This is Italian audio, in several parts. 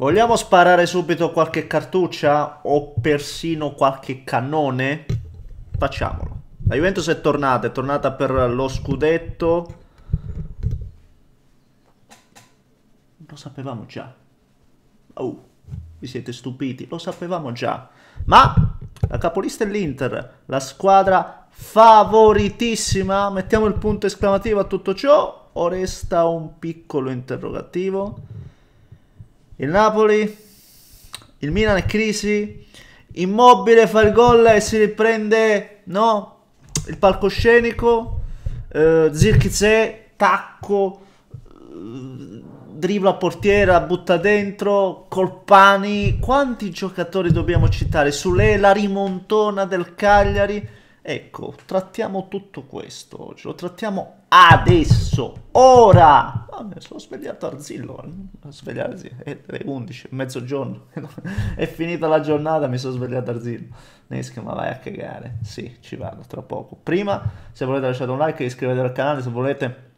Vogliamo sparare subito qualche cartuccia o persino qualche cannone? Facciamolo. La Juventus è tornata, è tornata per lo scudetto. Lo sapevamo già. Oh, vi siete stupiti, lo sapevamo già. Ma la capolista è l'Inter, la squadra favoritissima. Mettiamo il punto esclamativo a tutto ciò o resta un piccolo interrogativo? il Napoli, il Milan è crisi, Immobile fa il gol e si riprende no? il palcoscenico, eh, Zirchizè, tacco, eh, portiera, butta dentro, Colpani, quanti giocatori dobbiamo citare? Sulle la rimontona del Cagliari Ecco, trattiamo tutto questo oggi, lo trattiamo adesso, ora! Ah, mi sono svegliato Arzillo, eh, svegliarsi, è le 11, mezzogiorno, è finita la giornata, mi sono svegliato Arzillo. Nesca, ma vai a cagare, sì, ci vado tra poco. Prima, se volete lasciate un like, iscrivetevi al canale, se volete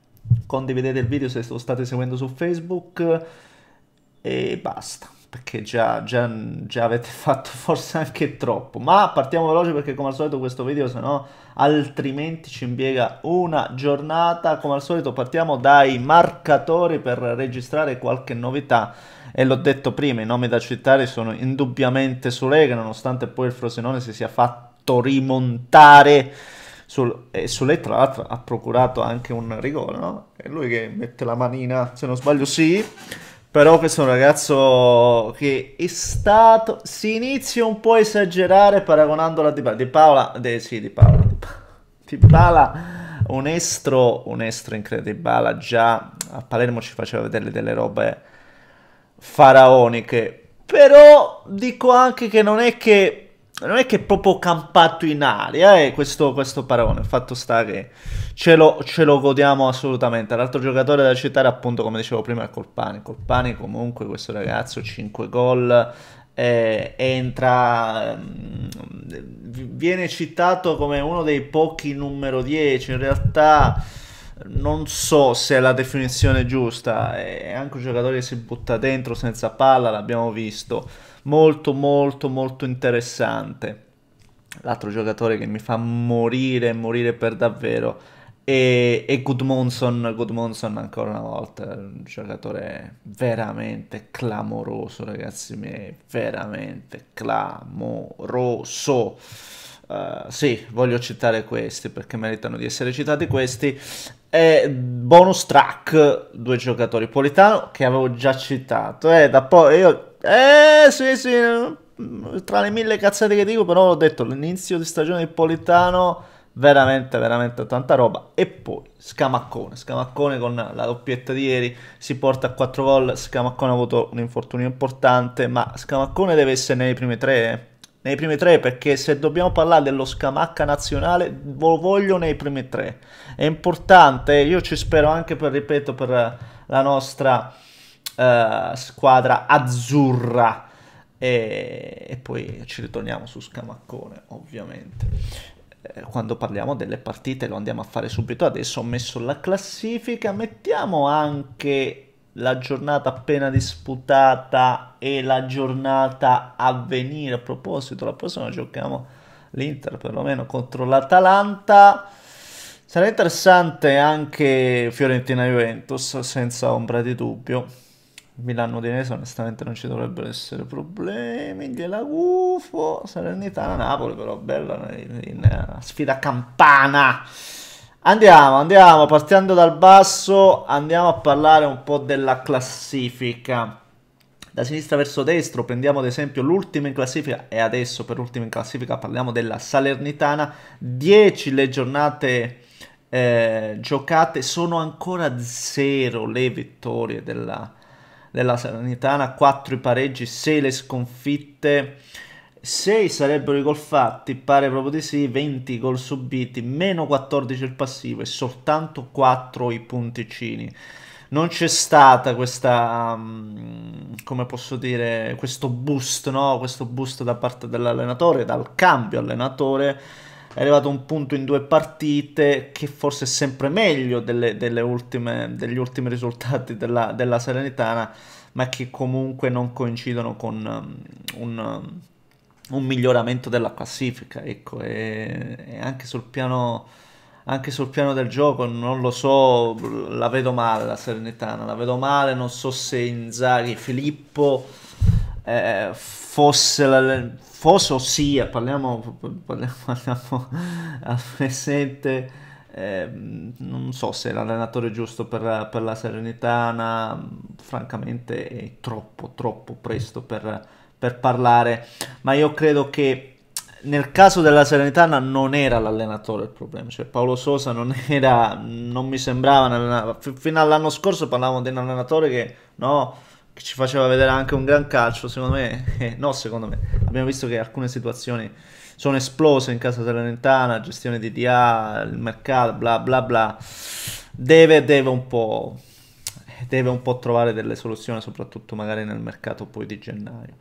condividete il video se lo state seguendo su Facebook e basta perché già, già, già, avete fatto forse anche troppo. Ma partiamo veloce perché come al solito questo video, se no altrimenti ci impiega una giornata. Come al solito partiamo dai marcatori per registrare qualche novità. E l'ho detto prima, i nomi da citare sono indubbiamente Sulega, nonostante poi il Frosinone si sia fatto rimontare sul, e su lei tra l'altro ha procurato anche un rigore, no? È lui che mette la manina, se non sbaglio sì però questo è un ragazzo che è stato... Si inizia un po' a esagerare paragonandolo a Di Paola. Di Paola... De, sì, Di Paola. Di Paola. Di Paola un estro, un estro incredibile. Già a Palermo ci faceva vedere delle robe faraoniche. Però dico anche che non è che... Non è che è proprio campato in aria, eh, questo, questo paragone. Il fatto sta che ce lo, ce lo godiamo assolutamente. L'altro giocatore da citare, appunto, come dicevo prima, è Colpani. Colpani, comunque, questo ragazzo, 5 gol. Eh, entra ehm, viene citato come uno dei pochi numero 10 in realtà non so se è la definizione giusta è anche un giocatore che si butta dentro senza palla l'abbiamo visto molto molto molto interessante l'altro giocatore che mi fa morire morire per davvero e, e Goodmonson, Goodmonson ancora una volta, un giocatore veramente clamoroso, ragazzi miei, veramente clamoroso. Uh, sì, voglio citare questi perché meritano di essere citati questi. E bonus track, due giocatori. Politano che avevo già citato. E eh, da poi io... Eh sì sì, tra le mille cazzate che dico, però ho detto l'inizio di stagione di Politano veramente veramente tanta roba e poi Scamaccone Scamaccone con la doppietta di ieri si porta a 4 gol Scamaccone ha avuto un infortunio importante ma Scamaccone deve essere nei primi tre eh. nei primi tre perché se dobbiamo parlare dello Scamacca nazionale lo voglio nei primi tre è importante io ci spero anche per ripeto per la nostra eh, squadra azzurra e poi ci ritorniamo su Scamaccone ovviamente quando parliamo delle partite, lo andiamo a fare subito adesso, ho messo la classifica, mettiamo anche la giornata appena disputata e la giornata a venire. A proposito, la prossima giochiamo l'Inter perlomeno contro l'Atalanta. Sarà interessante anche Fiorentina-Juventus, senza ombra di dubbio. Milano Udinese onestamente non ci dovrebbero essere problemi gliela gufo Salernitana Napoli però bella una eh, sfida campana andiamo andiamo partendo dal basso andiamo a parlare un po' della classifica da sinistra verso destra prendiamo ad esempio l'ultima in classifica e adesso per l'ultima in classifica parliamo della Salernitana 10 le giornate eh, giocate sono ancora 0 le vittorie della Salernitana della Salernitana, 4 i pareggi, 6 le sconfitte, 6 sarebbero i gol fatti, pare proprio di sì, 20 gol subiti, meno 14 il passivo e soltanto 4 i punticini non c'è stata questa, mm, come posso dire, questo boost, no? questo boost da parte dell'allenatore, dal cambio allenatore è arrivato un punto in due partite che forse è sempre meglio delle, delle ultime, degli ultimi risultati della, della Serenitana, ma che comunque non coincidono con um, un, um, un miglioramento della classifica. Ecco, e, e anche, sul piano, anche sul piano del gioco non lo so, la vedo male la Serenitana, la vedo male, non so se Inzaghi, Filippo... Eh, fosse, la, fosse o sia, parliamo, parliamo, parliamo al presente, eh, non so se l'allenatore giusto per, per, la Serenitana, francamente è troppo, troppo presto per, per parlare, ma io credo che nel caso della Serenitana non era l'allenatore il problema, cioè Paolo Sosa non era, non mi sembrava, fino all'anno scorso parlavamo di un allenatore che no, che ci faceva vedere anche un gran calcio, secondo me, eh, no secondo me, abbiamo visto che alcune situazioni sono esplose in casa Salernitana, gestione di DA, il mercato, bla bla bla, deve, deve, un po', deve un po' trovare delle soluzioni, soprattutto magari nel mercato poi di gennaio.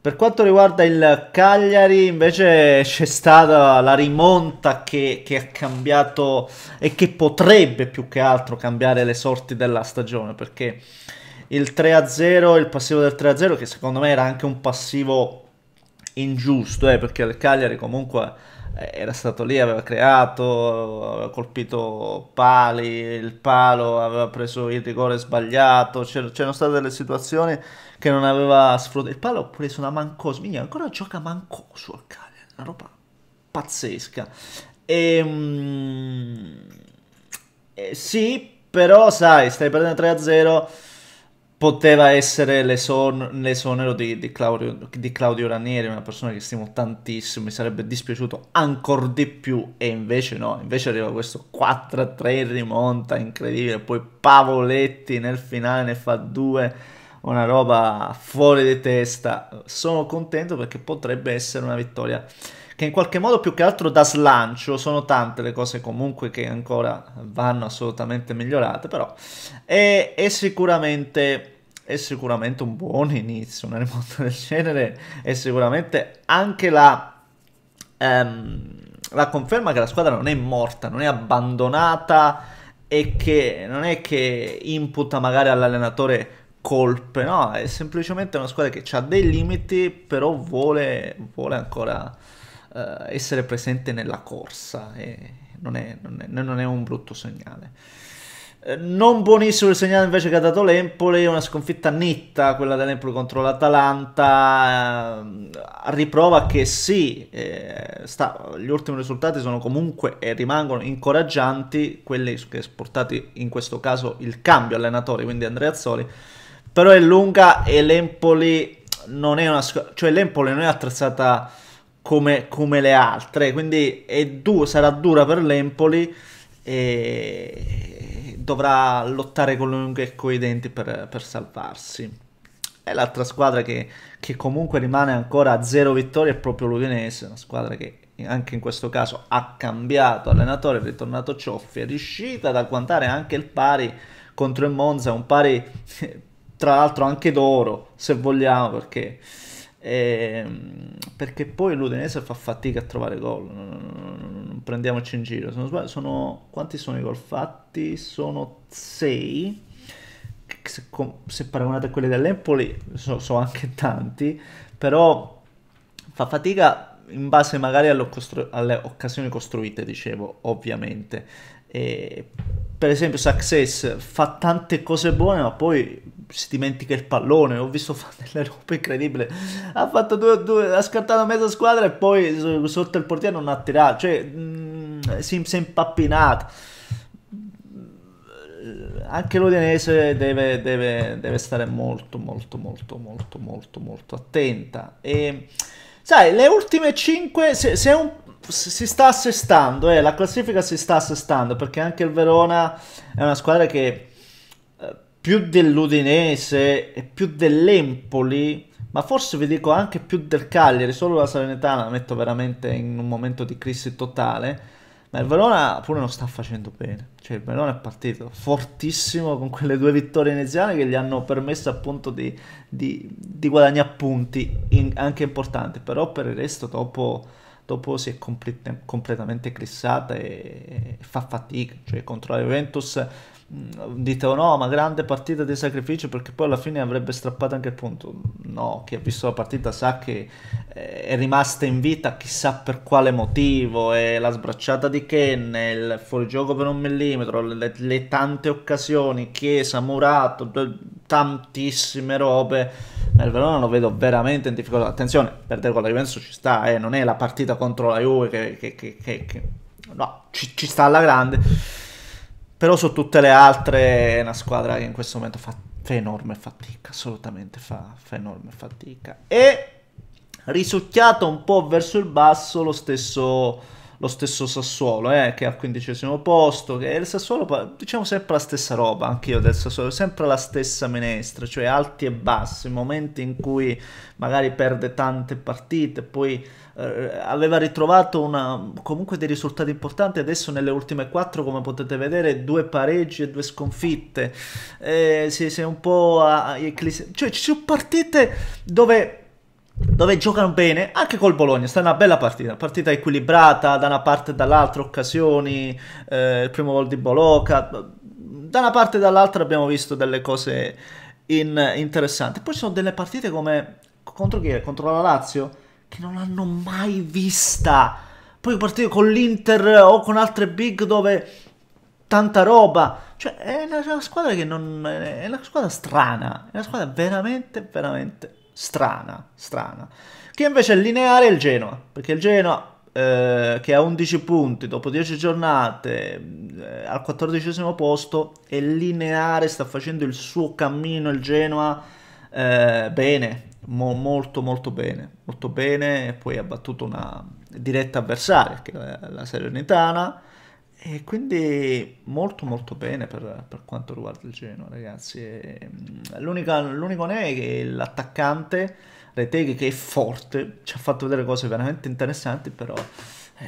Per quanto riguarda il Cagliari, invece c'è stata la rimonta che, che, ha cambiato e che potrebbe più che altro cambiare le sorti della stagione, perché il 3-0, il passivo del 3-0 che secondo me era anche un passivo ingiusto, eh, perché il Cagliari comunque eh, era stato lì, aveva creato, aveva colpito pali, il palo, aveva preso il rigore sbagliato, c'erano state delle situazioni che non aveva sfruttato. Il palo ha preso una Mancoso, Mignon, ancora gioca Mancoso al Cagliari, una roba pazzesca. E, mm, eh, sì, però sai, stai perdendo 3-0 poteva essere l'esonero di, di, Claudio, di, Claudio, Ranieri, una persona che stimo tantissimo, mi sarebbe dispiaciuto ancora di più, e invece no, invece arriva questo 4-3 rimonta, incredibile, poi Pavoletti nel finale ne fa due, una roba fuori di testa, sono contento perché potrebbe essere una vittoria che in qualche modo più che altro da slancio, sono tante le cose comunque che ancora vanno assolutamente migliorate, però è, è sicuramente è sicuramente un buon inizio, una rimonta del genere è sicuramente anche la, ehm, la conferma che la squadra non è morta, non è abbandonata e che non è che imputa magari all'allenatore colpe, no, è semplicemente una squadra che ha dei limiti, però vuole, vuole ancora eh, essere presente nella corsa e non è, non, è, non è un brutto segnale. Eh, non buonissimo il segnale invece che ha dato l'Empoli, una sconfitta netta quella dell'Empoli contro l'Atalanta, a ehm, riprova che sì, eh, sta, gli ultimi risultati sono comunque e rimangono incoraggianti, quelli che ha portato in questo caso il cambio allenatore, quindi Andrea Azzoli, però è lunga e l'Empoli non è, una, cioè non è attrezzata come, come, le altre, quindi du sarà dura per l'Empoli. E dovrà lottare con lunghe e coi denti per, per salvarsi. E l'altra squadra che, che, comunque rimane ancora a zero vittorie è proprio l'Udinese, una squadra che anche in questo caso ha cambiato allenatore, è ritornato Cioffi, è riuscita ad agguantare anche il pari contro il Monza, un pari tra l'altro anche d'oro, se vogliamo, perché e, ehm, perché poi l'Udinese fa fatica a trovare gol, non, non, non prendiamoci in giro. Sono, sono, quanti sono i gol fatti? Sono 6. Se, se paragonate a quelli dell'Empoli, sono so anche tanti, però fa fatica in base magari costru- alle occasioni costruite, dicevo, ovviamente. E, per esempio Success fa tante cose buone ma poi si dimentica il pallone, ho visto fare delle robe incredibili, ha fatto due, due, ha scartato mezza squadra e poi sotto il portiere non ha tirato, cioè mm, si, si è impappinato. Mm, anche l'Udinese deve, deve, deve, stare molto, molto, molto, molto, molto, molto attenta. E, sai, le ultime 5, se, se un, si sta assestando, eh, la classifica si sta assestando perché anche il Verona è una squadra che eh, più dell'Udinese e più dell'Empoli, ma forse vi dico anche più del Cagliari, solo la Salernitana la metto veramente in un momento di crisi totale. Ma il Verona pure non sta facendo bene. Cioè, il Verona è partito fortissimo con quelle due vittorie iniziali che gli hanno permesso appunto di, di, di guadagnare punti in, anche importanti. Però per il resto, dopo dopo si è complet completamente crissata e, e fa fatica, cioè contro la Juventus Mm, dite oh no ma grande partita di sacrificio perché poi alla fine avrebbe strappato anche il punto no chi ha visto la partita sa che eh, è rimasta in vita chissà per quale motivo è la sbracciata di Ken il fuorigioco per un millimetro le, le tante occasioni Chiesa, Murato tantissime robe ma il Verona lo vedo veramente in difficoltà attenzione perdere con la Juventus ci sta eh, non è la partita contro la Juve che, che, che, che no ci, ci sta alla grande però su tutte le altre è una squadra che in questo momento fa, fa enorme fatica, assolutamente fa, fa enorme fatica. E risucchiato un po' verso il basso lo stesso lo stesso Sassuolo, eh, che è al quindicesimo posto, che il Sassuolo, diciamo sempre la stessa roba, anch'io del Sassuolo, sempre la stessa minestra, cioè alti e bassi, momenti in cui magari perde tante partite, poi eh, aveva ritrovato una, comunque dei risultati importanti, adesso nelle ultime quattro come potete vedere due pareggi e due sconfitte, eh, si, si, è un po' a, a eclis- cioè ci sono partite dove dove giocano bene anche col Bologna. Sta una bella partita, partita equilibrata da una parte e dall'altra, occasioni, eh, il primo gol di Boloca. Da una parte e dall'altra abbiamo visto delle cose in, interessanti. Poi ci sono delle partite come contro chi è? Contro la Lazio che non l'hanno mai vista. Poi partire con l'Inter o con altre big dove tanta roba. Cioè, è una, una, squadra che non. È una squadra strana. È una squadra veramente, veramente strana. Strana. Che invece è lineare il Genoa. Perché il Genoa. Eh, che ha 11 punti dopo 10 giornate eh, al 14 posto è lineare sta facendo il suo cammino il Genoa eh, bene Mo- molto molto bene, molto bene e poi ha battuto una diretta avversaria che è la Serenitana e quindi molto molto bene per, per quanto riguarda il Genoa ragazzi. E, mm, l'unica, l'unico ne è che l'attaccante Reteghi che è forte, ci ha fatto vedere cose veramente interessanti però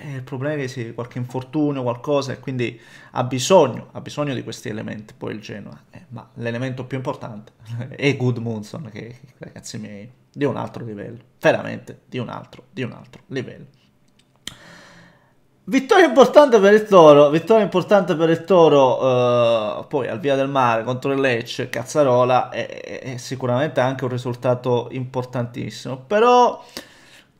eh, il problema è che sì, qualche infortunio, qualcosa, e quindi ha bisogno, ha bisogno di questi elementi poi il Genoa. Eh, ma l'elemento più importante è Goodmunson, che ragazzi miei, di un altro livello, veramente di un altro, di un altro livello. Vittoria importante per il Toro, vittoria importante per il Toro, eh, poi al Via del Mare contro il Lecce, Cazzarola, è, è, è sicuramente anche un risultato importantissimo, però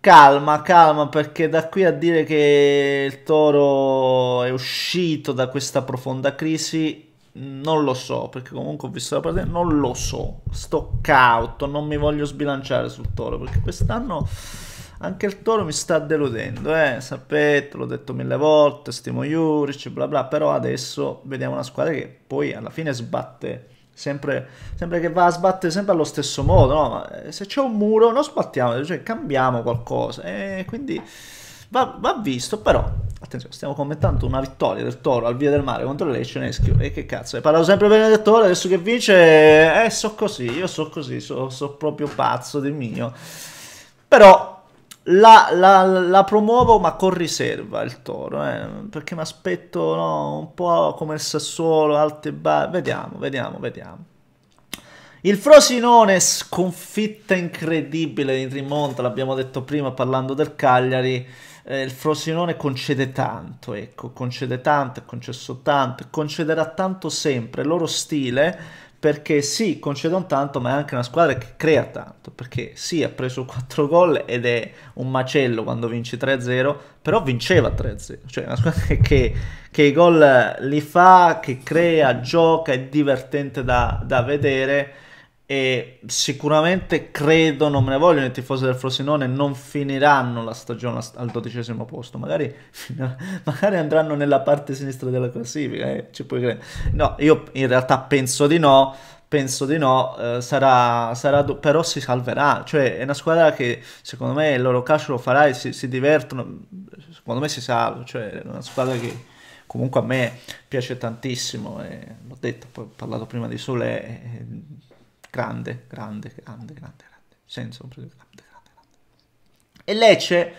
Calma, calma, perché da qui a dire che il toro è uscito da questa profonda crisi, non lo so, perché comunque ho visto la partita, non lo so, sto cauto, non mi voglio sbilanciare sul toro, perché quest'anno anche il toro mi sta deludendo, eh? sapete, l'ho detto mille volte, stimo Juric, bla bla, però adesso vediamo una squadra che poi alla fine sbatte Sempre, sempre, che va a sbattere sempre allo stesso modo, no? Ma eh, se c'è un muro non sbattiamo, cioè cambiamo qualcosa. E quindi va, va, visto, però, attenzione, stiamo commentando una vittoria del Toro al Via del Mare contro Lecce Neschio. E che cazzo, hai parlato sempre bene del Toro, adesso che vince, eh, so così, io so così, so, so proprio pazzo di mio. Però la, la, la, promuovo ma con riserva il Toro, eh, perché mi aspetto no, un po' come il Sassuolo, alte bar, vediamo, vediamo, vediamo. Il Frosinone sconfitta incredibile in rimonta, l'abbiamo detto prima parlando del Cagliari, eh, il Frosinone concede tanto, ecco, concede tanto, ha concesso tanto, concederà tanto sempre, il loro stile perché sì, concedono tanto, ma è anche una squadra che crea tanto, perché sì, ha preso 4 gol ed è un macello quando vinci 3-0, però vinceva 3-0, cioè è una squadra che, che i gol li fa, che crea, gioca, è divertente da, da vedere e sicuramente credo, non me ne vogliono i tifosi del Frosinone, non finiranno la stagione al dodicesimo posto, magari, magari andranno nella parte sinistra della classifica, eh, ci puoi credere. No, io in realtà penso di no, penso di no, eh, sarà, sarà però si salverà, cioè è una squadra che secondo me il loro calcio lo farà e si, si divertono, secondo me si salva, cioè è una squadra che comunque a me piace tantissimo, eh, l'ho detto, poi ho parlato prima di Sole, eh, grande, grande, grande, grande, grande, senza un problema, grande, grande, grande. E Lecce,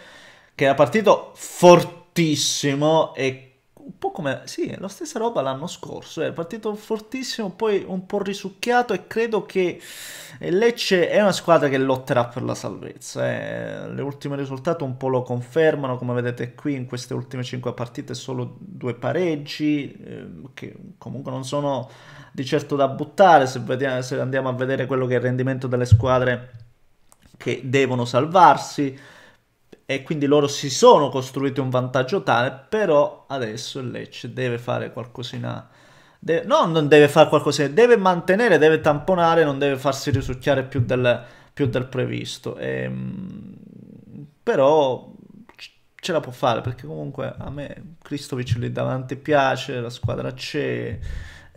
che era partito fortissimo e un po' come... Sì, la stessa roba l'anno scorso, eh, è partito fortissimo, poi un po' risucchiato e credo che eh, Lecce è una squadra che lotterà per la salvezza. Eh. Le ultime risultate un po' lo confermano, come vedete qui in queste ultime 5 partite solo due pareggi, eh, che comunque non sono di certo da buttare se, vediamo, se andiamo a vedere quello che è il rendimento delle squadre che devono salvarsi e quindi loro si sono costruiti un vantaggio tale, però adesso il Lecce deve fare qualcosina... Deve, no, non deve fare qualcosina, deve mantenere, deve tamponare, non deve farsi risucchiare più del, più del previsto. E, ehm, però ce la può fare perché comunque a me Cristovic lì davanti piace, la squadra c'è.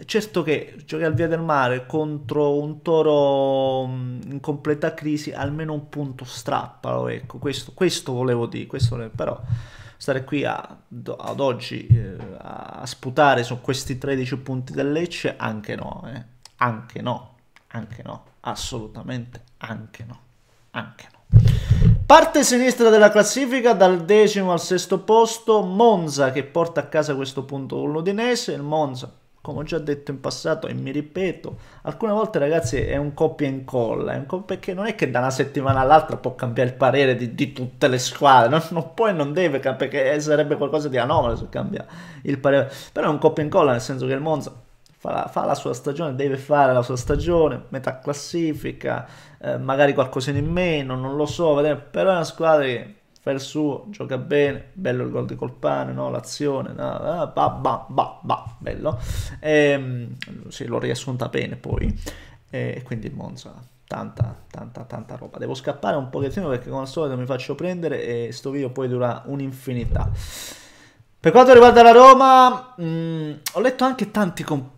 Certo che giochi al Via del Mare contro un toro mm, in completa crisi, almeno un punto strappalo, ecco, questo, questo volevo dire, questo volevo, però stare qui a, ad oggi eh, a sputare su questi 13 punti del Lecce, anche no, eh. anche no, anche no, assolutamente anche no, anche no. Parte sinistra della classifica, dal decimo al sesto posto, Monza che porta a casa questo punto con l'Udinese, il Monza come ho già detto in passato e mi ripeto, alcune volte ragazzi è un copia e incolla, perché non è che da una settimana all'altra può cambiare il parere di, di tutte le squadre, non, non, poi non deve perché eh, sarebbe qualcosa di anomalo se cambia il parere, però è un copia e incolla nel senso che il Monza fa, fa la, sua stagione, deve fare la sua stagione, metà classifica, eh, magari qualcosina in meno, non lo so, però è una squadra che fa il suo, gioca bene, bello il gol di Colpane, no? l'azione, no? Bah, bah, bah, bah, bello. E, ehm, sì, l'ho riassunta bene poi, e quindi il Monza tanta, tanta, tanta roba. Devo scappare un pochettino perché come al solito mi faccio prendere e sto video poi dura un'infinità. Per quanto riguarda la Roma, mh, mm, ho letto anche tanti com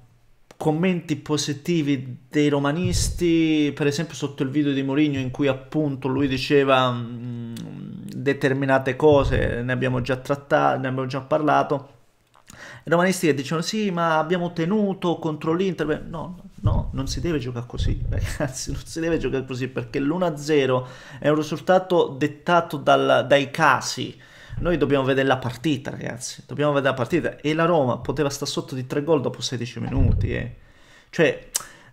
commenti positivi dei romanisti, per esempio sotto il video di Mourinho in cui appunto lui diceva... Mh, mm, determinate cose, ne abbiamo già trattato, ne abbiamo già parlato. I romanisti che dicono sì, ma abbiamo tenuto contro l'Inter. No, no, non si deve giocare così, ragazzi, non si deve giocare così perché l'1-0 è un risultato dettato dal, dai casi. Noi dobbiamo vedere la partita, ragazzi, dobbiamo vedere la partita. E la Roma poteva stare sotto di 3 gol dopo 16 minuti. Eh. Cioè,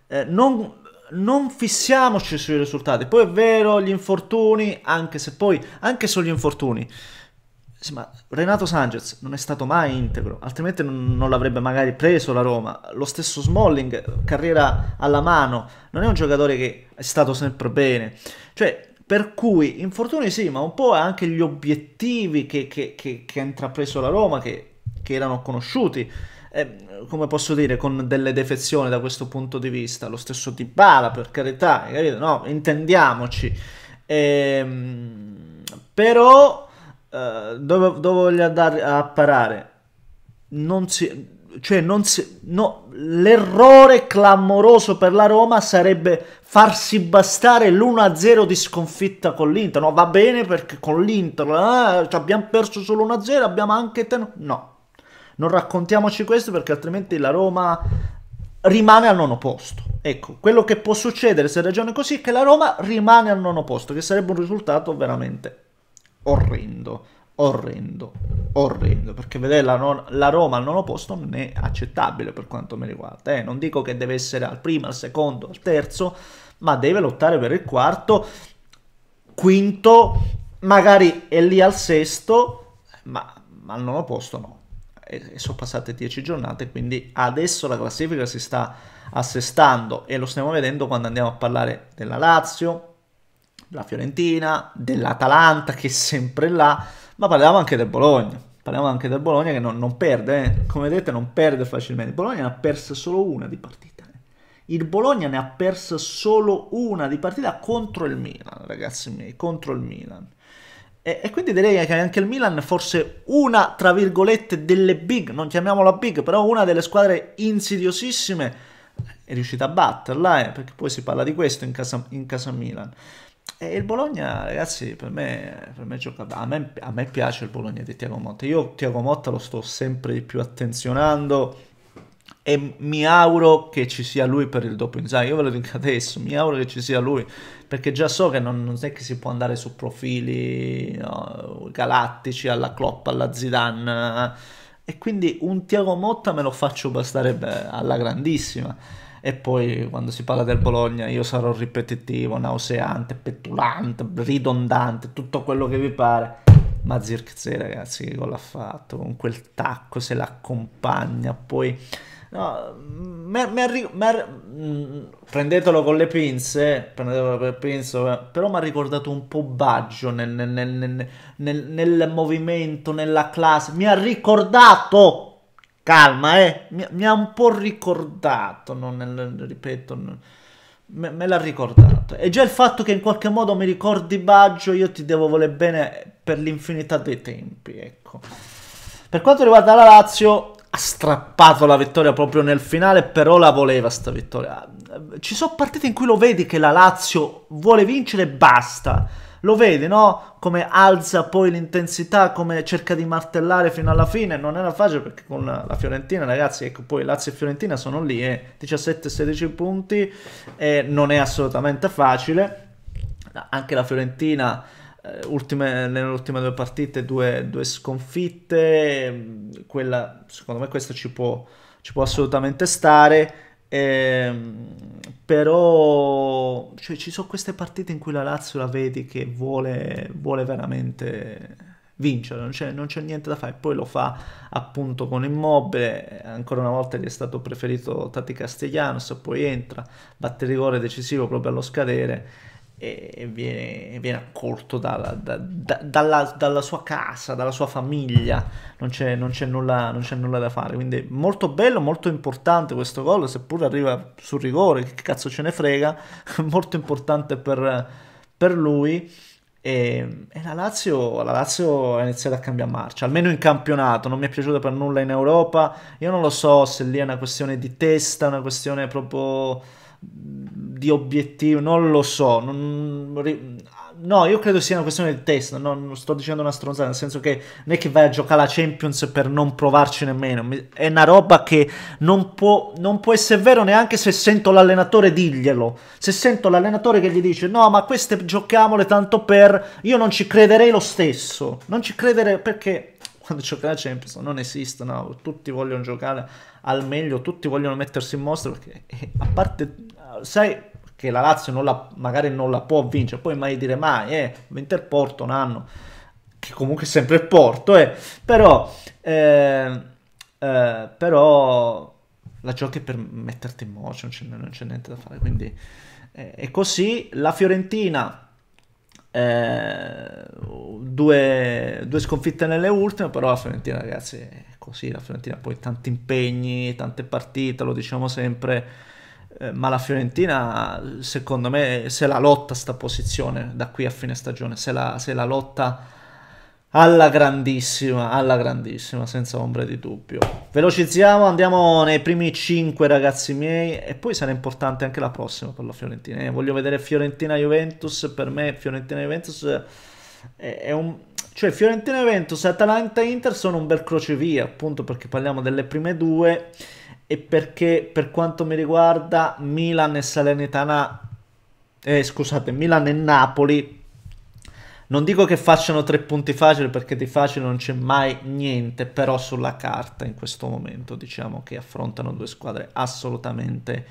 eh, non, non fissiamoci sui risultati. Poi è vero, gli infortuni, anche se poi, anche sugli infortuni. Sì, ma Renato Sanchez non è stato mai integro, altrimenti non, non l'avrebbe magari preso la Roma. Lo stesso Smalling, carriera alla mano, non è un giocatore che è stato sempre bene. Cioè, per cui infortuni sì, ma un po' anche gli obiettivi che, che ha intrapreso la Roma, che erano conosciuti eh, come posso dire, con delle defezioni da questo punto di vista. Lo stesso Dybala, per carità, capito? No, intendiamoci. Ehm, però, eh, dove, dove, voglio andare a parare? Non si... Cioè, non si, no, l'errore clamoroso per la Roma sarebbe farsi bastare l'1-0 di sconfitta con l'Inter. No, va bene perché con l'Inter ah, eh, abbiamo perso solo 1-0, abbiamo anche... Ten- no, non raccontiamoci questo perché altrimenti la Roma rimane al nono posto. Ecco, quello che può succedere se ragione così è che la Roma rimane al nono posto, che sarebbe un risultato veramente orrendo, orrendo, orrendo, perché vedere la, non, la Roma al nono posto non è accettabile per quanto mi riguarda. Eh, non dico che deve essere al primo, al secondo, al terzo, ma deve lottare per il quarto, quinto, magari è lì al sesto, ma, ma al nono posto no e, sono passate 10 giornate, quindi adesso la classifica si sta assestando e lo stiamo vedendo quando andiamo a parlare della Lazio, della Fiorentina, dell'Atalanta che è sempre là, ma parliamo anche del Bologna. Parliamo anche del Bologna che non, non perde, eh. come vedete non perde facilmente. Il Bologna ne ha persa solo una di partita. Eh. Il Bologna ne ha persa solo una di partita contro il Milan, ragazzi miei, contro il Milan. E, e, quindi direi che anche il Milan forse una, tra virgolette, delle big, non chiamiamola big, però una delle squadre insidiosissime è riuscita a batterla, eh, perché poi si parla di questo in casa, in casa Milan. E il Bologna, ragazzi, per me, per me gioca. A me, a me piace il Bologna di Tiago Motta. Io Tiago Motta lo sto sempre di più attenzionando e mi auguro che ci sia lui per il dopo Inzaghi. Io ve lo dico adesso, mi auguro che ci sia lui perché già so che non, non è che si può andare su profili no, galattici alla Klopp, alla Zidane eh. e quindi un Tiago Motta me lo faccio bastare alla grandissima e poi quando si parla del Bologna io sarò ripetitivo, nauseante, petulante, ridondante, tutto quello che vi pare. Ma Zirkzee ragazzi che gol ha fatto con quel tacco, se l'accompagna, poi No, mer, mer, mer, prendetelo con le pinze, prendetelo per pinze, però mi ha ricordato un po' Baggio nel, nel, nel, nel, movimento, nella classe. Mi ha ricordato, calma, eh, mi, mi ha un po' ricordato, non ripeto, non, me, me l'ha ricordato. E già il fatto che in qualche modo mi ricordi Baggio, io ti devo voler bene per l'infinità dei tempi, ecco. Per quanto riguarda la Lazio, ha strappato la vittoria proprio nel finale, però la voleva sta vittoria. Ci sono partite in cui lo vedi che la Lazio vuole vincere e basta. Lo vedi, no? Come alza poi l'intensità, come cerca di martellare fino alla fine. Non era facile perché con la Fiorentina, ragazzi, ecco, poi Lazio e Fiorentina sono lì, eh, 17-16 punti, eh, non è assolutamente facile. Anche la Fiorentina eh, ultime, nelle ultime due partite due, due, sconfitte, mm, quella, secondo me questa ci può, ci può assolutamente stare, ehm, però cioè, ci sono queste partite in cui la Lazio la vedi che vuole, vuole veramente vincere, non c'è, non c'è, niente da fare, poi lo fa appunto con Immobile, ancora una volta gli è stato preferito Tati Castellanos, poi entra, batte il rigore decisivo proprio allo scadere e viene, viene accolto dalla, da, da, dalla, dalla, sua casa, dalla sua famiglia, non c'è, non, c'è nulla, non c'è, nulla, da fare. Quindi molto bello, molto importante questo gol, seppur arriva sul rigore, che cazzo ce ne frega, molto importante per, per lui. E, e la, Lazio, la Lazio ha iniziato a cambiare marcia, almeno in campionato, non mi è piaciuta per nulla in Europa, io non lo so se lì è una questione di testa, una questione proprio di obiettivo, non lo so. Non... no, io credo sia una questione del test, non, non sto dicendo una stronzata, nel senso che non è che vai a giocare la Champions per non provarci nemmeno, è una roba che non può, non può essere vero neanche se sento l'allenatore dirglielo. Se sento l'allenatore che gli dice no, ma queste giochiamole tanto per... Io non ci crederei lo stesso, non ci crederei perché quando gioca la Champions non esistono, no? tutti vogliono giocare al meglio, tutti vogliono mettersi in mostra perché eh, a parte, sai che la Lazio non la, magari non la può vincere, poi mai dire mai, eh, vinto il Porto un anno, che comunque è sempre il Porto, eh, però, eh, eh, però la giochi per metterti in mostra, non c'è, niente da fare, quindi eh, è così, la Fiorentina eh, due, due, sconfitte nelle ultime, però la Fiorentina, ragazzi, è così. La Fiorentina poi tanti impegni, tante partite, lo diciamo sempre. Eh, ma la Fiorentina, secondo me, se la lotta sta posizione da qui a fine stagione, se la, se la lotta alla grandissima, alla grandissima, senza ombra di dubbio. Velocizziamo, andiamo nei primi 5 ragazzi miei e poi sarà importante anche la prossima per la Fiorentina. Eh, voglio vedere Fiorentina-Juventus, per me Fiorentina-Juventus è, eh, è, un... Cioè Fiorentina-Juventus, e Atalanta-Inter sono un bel crocevia, appunto perché parliamo delle prime due e perché per quanto mi riguarda Milan e Salernitana... Eh, scusate, Milan e Napoli non dico che facciano tre punti facili perché di facile non c'è mai niente, però sulla carta in questo momento diciamo che affrontano due squadre assolutamente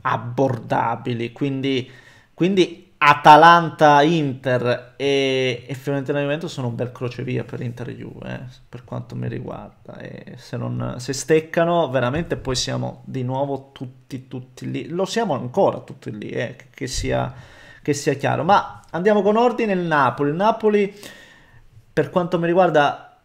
abbordabili. Quindi, quindi Atalanta, Inter e, e Fiorentina Juventus sono un bel crocevia per Inter Juve, eh, per quanto mi riguarda. E se, non, se steccano, veramente poi siamo di nuovo tutti, tutti lì. Lo siamo ancora tutti lì, eh, che, sia, che sia chiaro. Ma andiamo con ordine il Napoli. Il Napoli, per quanto mi riguarda,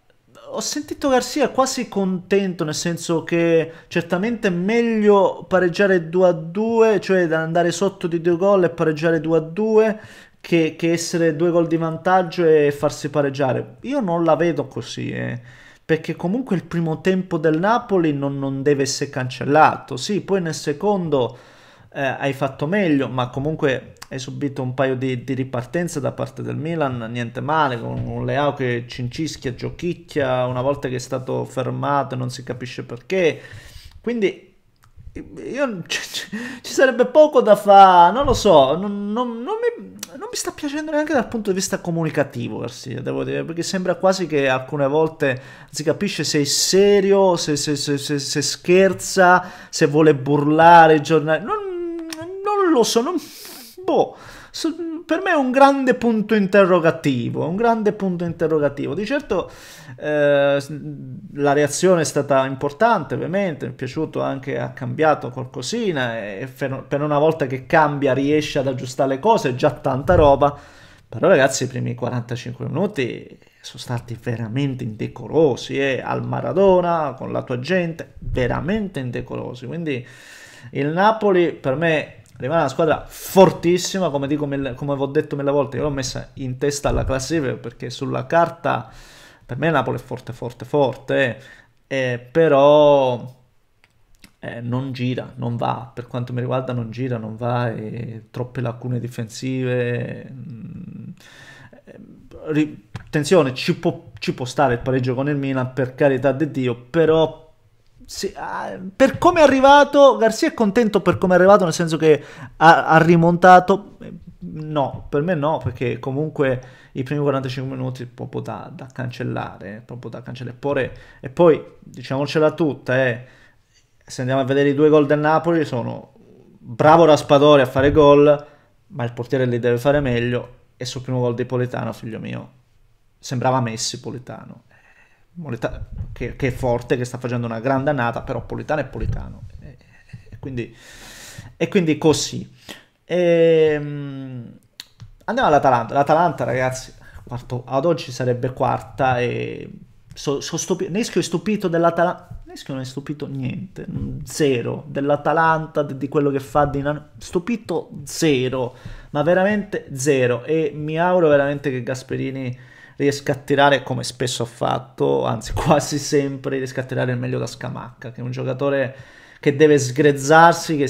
ho sentito Garcia quasi contento, nel senso che certamente è meglio pareggiare 2-2, a cioè andare sotto di due gol e pareggiare 2-2, a che, che, essere due gol di vantaggio e farsi pareggiare. Io non la vedo così, eh, perché comunque il primo tempo del Napoli non, non deve essere cancellato. Sì, poi nel secondo eh, hai fatto meglio, ma comunque hai subito un paio di, di, ripartenze da parte del Milan, niente male, con un Leao che cincischia, giochicchia, una volta che è stato fermato non si capisce perché. Quindi io, ci, ci, sarebbe poco da fare, non lo so, non, non, non, mi, non, mi, sta piacendo neanche dal punto di vista comunicativo Garcia, devo dire, perché sembra quasi che alcune volte si capisce se è serio, se, se, se, se scherza, se vuole burlare i giornali, non, lo so, non boh, per me è un grande punto interrogativo, un grande punto interrogativo. Di certo eh, la reazione è stata importante, ovviamente, mi è piaciuto anche, ha cambiato qualcosina e per una volta che cambia riesce ad aggiustare le cose, è già tanta roba. Però ragazzi i primi 45 minuti sono stati veramente indecorosi, eh? al Maradona, con la tua gente, veramente indecorosi. Quindi il Napoli per me rimane una squadra fortissima, come, dico, come ho detto mille volte, io l'ho messa in testa alla classifica perché sulla carta per me Napoli è forte, forte, forte, eh, però eh, non gira, non va, per quanto mi riguarda non gira, non va, e troppe lacune difensive. Mh, mm, eh, attenzione, ci può, ci può stare il pareggio con il Milan, per carità di Dio, però sì, ah, per come è arrivato, Garcia è contento per come è arrivato, nel senso che ha, ha, rimontato. No, per me no, perché comunque i primi 45 minuti è proprio da, da cancellare, proprio da cancellare. Poi, e poi, diciamocela tutta, eh, se andiamo a vedere i due gol del Napoli, sono bravo Raspadori a fare gol, ma il portiere li deve fare meglio, e sul primo gol di Politano, figlio mio, sembrava Messi Politano, Molita- che, che, è forte, che sta facendo una grande annata, però Politano è Politano. E, e, quindi, e quindi, così. E, ehm, andiamo all'Atalanta. L'Atalanta, ragazzi, quarto, ad oggi sarebbe quarta e so, so stupi- Neschio è stupito dell'Atalanta. Neschio non è stupito niente, mm, zero dell'Atalanta, di quello che fa di Nan- stupito zero, ma veramente zero e mi auguro veramente che Gasperini riesca a tirare come spesso ha fatto, anzi quasi sempre riesca a tirare il meglio da Scamacca, che è un giocatore che deve sgrezzarsi, che,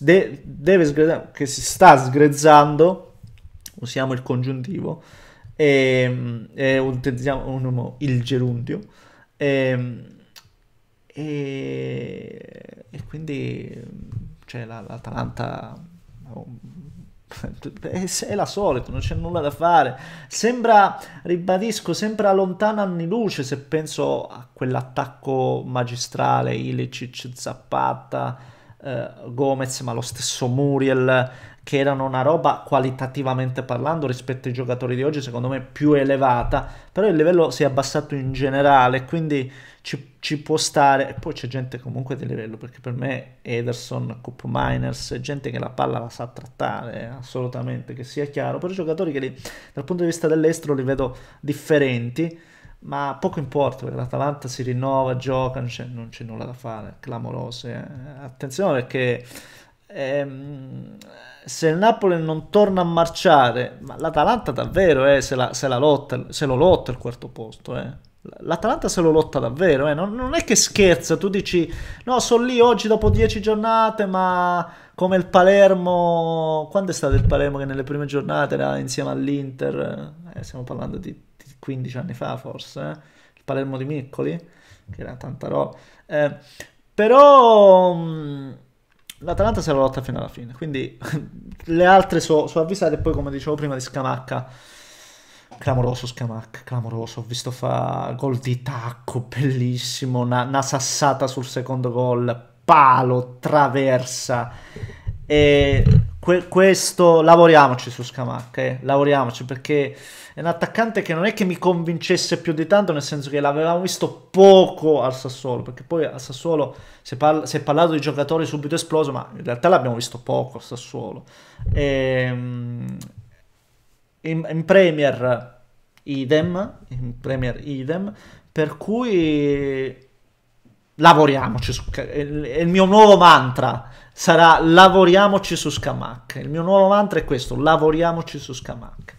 de- deve sgrezzare, che si sta sgrezzando, usiamo il congiuntivo, e, e utilizziamo un, un, il gerundio. E, ehm, e, e quindi cioè, l'Atalanta oh, Eh, è la solita, non c'è nulla da fare. Sembra, ribadisco, sembra lontana anni luce se penso a quell'attacco magistrale Ilicic, Zappatta, eh, Gomez, ma lo stesso Muriel, che erano una roba qualitativamente parlando rispetto ai giocatori di oggi, secondo me più elevata, però il livello si è abbassato in generale, quindi ci, ci può stare. E poi c'è gente comunque di livello, perché per me Ederson, Cup Miners, gente che la palla la sa trattare, eh, assolutamente, che sia chiaro, però giocatori che li, dal punto di vista dell'estero li vedo differenti ma poco importa perché l'Atalanta si rinnova, gioca, non c'è, nulla da fare, clamorose. Eh. Attenzione perché ehm, se il Napoli non torna a marciare, ma l'Atalanta davvero eh, se, la, se, la lotta, se, lo lotta il quarto posto. Eh. L'Atalanta se lo lotta davvero, eh. non, non, è che scherza, tu dici no, sono lì oggi dopo dieci giornate, ma come il Palermo, quando è stato il Palermo che nelle prime giornate era insieme all'Inter, eh, stiamo parlando di, di, 15 anni fa forse, eh. il Palermo di Miccoli, che era tanta roba, eh, però... Mh, l'Atalanta se la lotta fino alla fine, quindi le altre sono so avvisate e poi come dicevo prima di Scamacca, clamoroso Scamacca, clamoroso, ho visto fa gol di tacco, bellissimo, una, una sassata sul secondo gol, palo, traversa e que questo lavoriamoci su Scamacca, eh, lavoriamoci perché è un attaccante che non è che mi convincesse più di tanto, nel senso che l'avevamo visto poco al Sassuolo, perché poi al Sassuolo si è, parla si è parlato di giocatori subito esploso, ma in realtà l'abbiamo visto poco al Sassuolo. E, ehm, in, in, Premier idem, in Premier idem, per cui lavoriamoci su il mio nuovo mantra sarà lavoriamoci su Scamac il mio nuovo mantra è questo lavoriamoci su Scamac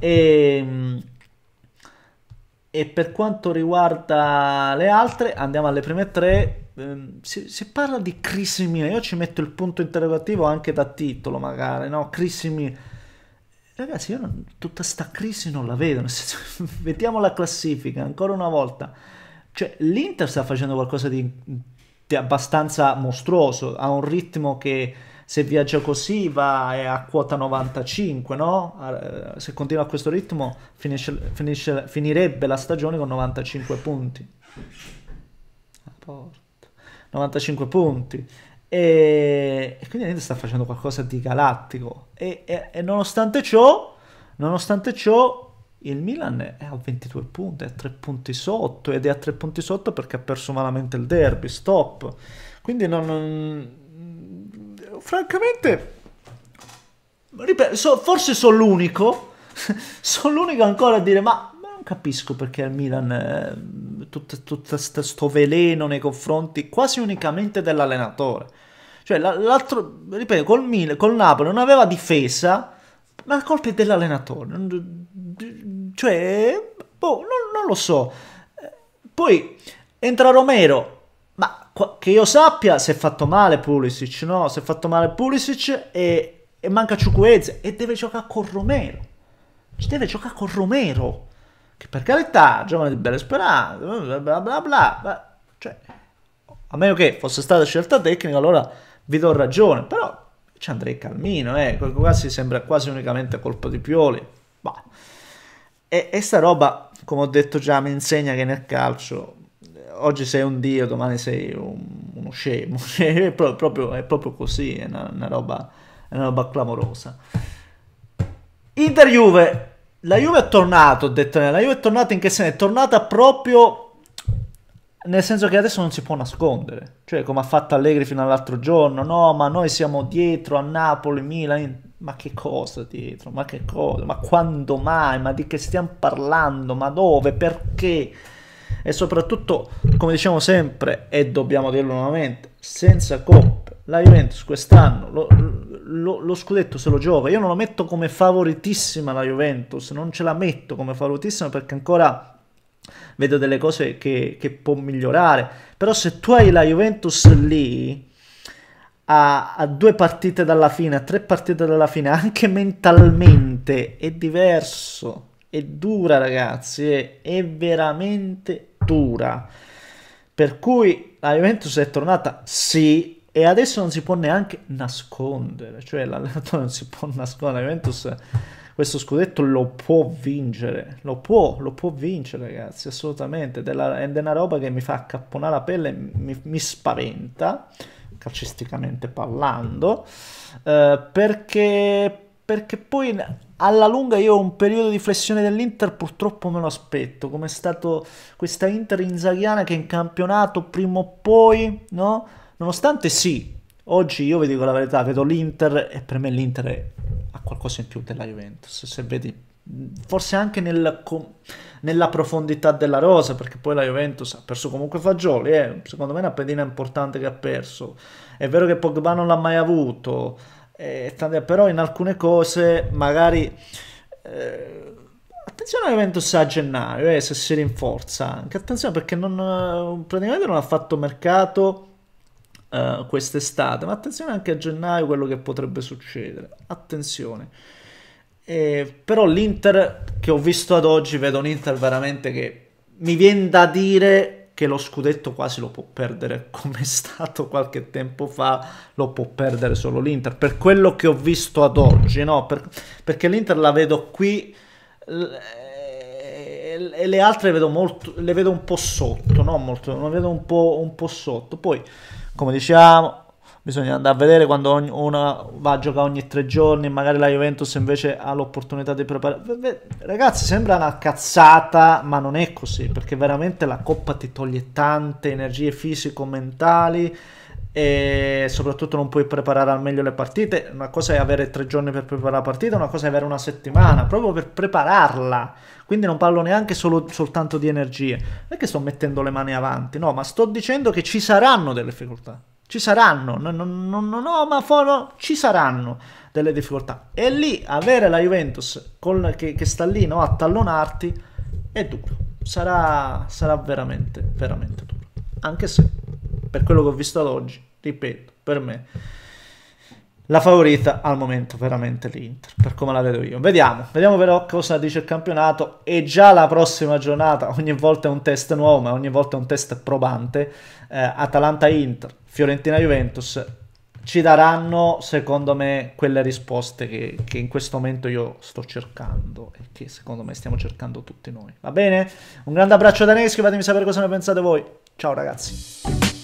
e, ehm, e per quanto riguarda le altre andiamo alle prime tre ehm, si, si parla di crisi mia io ci metto il punto interrogativo anche da titolo magari no mia ragazzi io non, tutta sta crisi non la vedo vediamo la classifica ancora una volta cioè, l'Inter sta facendo qualcosa di, di abbastanza mostruoso, ha un ritmo che se viaggia così va a quota 95, no? Eh, se continua a questo ritmo finisce, finisce, finirebbe la stagione con 95 punti. 95 ah, punti. E, e quindi niente, sta facendo qualcosa di galattico. E, e, e nonostante ciò, nonostante ciò il Milan è a 22 punti, è a 3 punti sotto ed è a 3 punti sotto perché ha perso malamente il derby, stop. Quindi non, non... francamente ripeto, so, forse sono l'unico, sono l'unico ancora a dire ma, ma non capisco perché il Milan eh, tutto, questo veleno nei confronti quasi unicamente dell'allenatore. Cioè l'altro, ripeto, col, Milan, col Napoli non aveva difesa, ma la colpa è dell'allenatore cioè, boh, non, non lo so. Poi entra Romero, ma che io sappia si è fatto male Pulisic, no? Si è fatto male Pulisic e, e manca Ciucuezza e deve giocare con Romero. Ci deve giocare con Romero. Che per carità, giovane di belle speranze, bla bla bla bla. Cioè, a meno che fosse stata scelta tecnica, allora vi do ragione. Però ci andrei calmino, eh. quasi sembra quasi unicamente colpa di Pioli. Bah. E, e sta roba, come ho detto già, mi insegna che nel calcio oggi sei un dio, domani sei un, uno scemo. è, proprio, è, proprio, così, è una, una, roba, è una roba clamorosa. Inter Juve. La Juve è tornata, ho detto, eh, la Juve è tornata in che senso? È tornata proprio nel senso che adesso non si può nascondere. Cioè, come ha fatto Allegri fino all'altro giorno, no, ma noi siamo dietro a Napoli, Milan ma che cosa dietro, ma che cosa, ma quando mai, ma di che stiamo parlando, ma dove, perché? E soprattutto, come diciamo sempre, e dobbiamo dirlo nuovamente, senza coppe, la Juventus quest'anno lo, lo, lo, scudetto se lo gioca. Io non lo metto come favoritissima la Juventus, non ce la metto come favoritissima perché ancora vedo delle cose che, che può migliorare. Però se tu hai la Juventus lì a, a, due partite dalla fine, a tre partite dalla fine, anche mentalmente è diverso, è dura ragazzi, è, è veramente dura. Per cui la Juventus è tornata, sì, e adesso non si può neanche nascondere, cioè l'allenatore non si può nascondere, la Juventus questo scudetto lo può vincere, lo può, lo può vincere ragazzi, assolutamente, è una roba che mi fa accapponare la pelle, mi, mi spaventa calcisticamente parlando, eh, perché, perché poi alla lunga io un periodo di flessione dell'Inter purtroppo me lo aspetto, come è stato questa Inter inzaghiana che in campionato prima o poi, no? Nonostante sì, oggi io vi dico la verità, vedo l'Inter e per me l'Inter ha qualcosa in più della Juventus, se vedi forse anche nel, nella profondità della rosa, perché poi la Juventus ha perso comunque Fagioli, eh, secondo me è una pedina importante che ha perso. È vero che Pogba non l'ha mai avuto, eh, però in alcune cose magari... Eh, attenzione a Juventus a gennaio, eh, se si rinforza anche, attenzione perché non, praticamente non ha fatto mercato eh, quest'estate, ma attenzione anche a gennaio quello che potrebbe succedere, attenzione. Eh, però l'Inter che ho visto ad oggi, vedo un Inter veramente che mi viene da dire che lo scudetto quasi lo può perdere come è stato qualche tempo fa, lo può perdere solo l'Inter, per quello che ho visto ad oggi, no? per, perché l'Inter la vedo qui eh, e le altre vedo molto, le vedo un po' sotto, no? Molto, le vedo un po', un po' sotto. Poi, come diciamo, bisogna andare a vedere quando ogni, una va a giocare ogni tre giorni magari la Juventus invece ha l'opportunità di preparare. Ragazzi, sembra una cazzata, ma non è così, perché veramente la Coppa ti toglie tante energie fisico-mentali e soprattutto non puoi preparare al meglio le partite. Una cosa è avere tre giorni per preparare la partita, una cosa è avere una settimana, proprio per prepararla. Quindi non parlo neanche solo, soltanto di energie. Non è che sto mettendo le mani avanti, no, ma sto dicendo che ci saranno delle difficoltà. Ci saranno, non, non, non, no, ma fono, ci saranno delle difficoltà. E lì avere la Juventus con, che, che, sta lì no, a tallonarti è duro. Sarà, sarà veramente, veramente duro. Anche se, per quello che ho visto ad oggi, ripeto, per me la favorita al momento veramente l'Inter, per come la vedo io. Vediamo, vediamo però cosa dice il campionato e già la prossima giornata, ogni volta è un test nuovo, ma ogni volta è un test probante, eh, Atalanta-Inter, Fiorentina-Juventus ci daranno secondo me quelle risposte che, che, in questo momento io sto cercando e che secondo me stiamo cercando tutti noi. Va bene? Un grande abbraccio da Neschi, fatemi sapere cosa ne pensate voi. Ciao ragazzi.